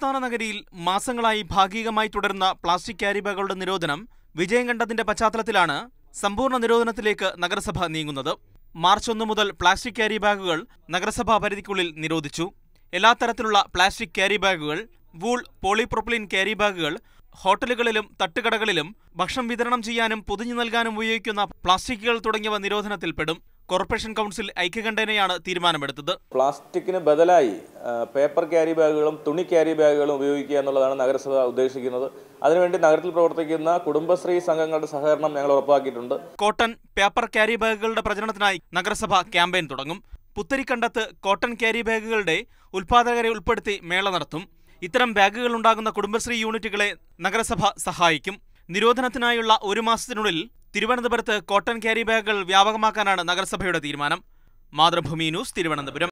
സംസ്ഥാന നഗരിയിൽ മാസങ്ങളായി ഭാഗികമായി തുടരുന്ന പ്ലാസ്റ്റിക് ക്യാരി ബാഗുകളുടെ നിരോധനം വിജയം കണ്ടതിന്റെ പശ്ചാത്തലത്തിലാണ് സമ്പൂർണ്ണ നിരോധനത്തിലേക്ക് നഗരസഭ നീങ്ങുന്നത് മാർച്ച് ഒന്ന് മുതൽ പ്ലാസ്റ്റിക് ക്യാരി ബാഗുകൾ നഗരസഭാ പരിധിക്കുള്ളിൽ നിരോധിച്ചു എല്ലാ തരത്തിലുള്ള പ്ലാസ്റ്റിക് ക്യാരി ബാഗുകൾ വൂൾ പോളിപ്രൊപ്ലിൻ ക്യാരി ബാഗുകൾ ഹോട്ടലുകളിലും തട്ടുകടകളിലും ഭക്ഷണം വിതരണം ചെയ്യാനും പൊതിഞ്ഞു നൽകാനും ഉപയോഗിക്കുന്ന പ്ലാസ്റ്റിക്കുകൾ തുടങ്ങിയവ നിരോധനത്തിൽപ്പെടും കോർപ്പറേഷൻ കൗൺസിൽ ഐക്യകണ്ഠേനയാണ് തീരുമാനമെടുത്തത് പ്ലാസ്റ്റിക്കിന് ബദലായി പേപ്പർ ക്യാരി ബാഗുകളും തുണി ക്യാരി ബാഗുകളും ഉപയോഗിക്കുക എന്നുള്ളതാണ് നഗരസഭ ഉദ്ദേശിക്കുന്നത് അതിനുവേണ്ടി നഗരത്തിൽ പ്രവർത്തിക്കുന്ന കുടുംബശ്രീ സംഘങ്ങളുടെ സഹകരണം ഞങ്ങൾ ഉറപ്പാക്കിയിട്ടുണ്ട് കോട്ടൺ പേപ്പർ ക്യാരി ബാഗുകളുടെ പ്രചരണത്തിനായി നഗരസഭ ക്യാമ്പയിൻ തുടങ്ങും പുത്തരിക്കണ്ടത്ത് കോട്ടൺ ക്യാരി ബാഗുകളുടെ ഉൽപാദകരെ ഉൾപ്പെടുത്തി മേള നടത്തും ഇത്തരം ബാഗുകൾ ഉണ്ടാകുന്ന കുടുംബശ്രീ യൂണിറ്റുകളെ നഗരസഭ സഹായിക്കും നിരോധനത്തിനായുള്ള ഒരു മാസത്തിനുള്ളിൽ തിരുവനന്തപുരത്ത് കോട്ടൺ ക്യാരി ബാഗുകൾ വ്യാപകമാക്കാനാണ് നഗരസഭയുടെ തീരുമാനം മാതൃഭൂമി ന്യൂസ് തിരുവനന്തപുരം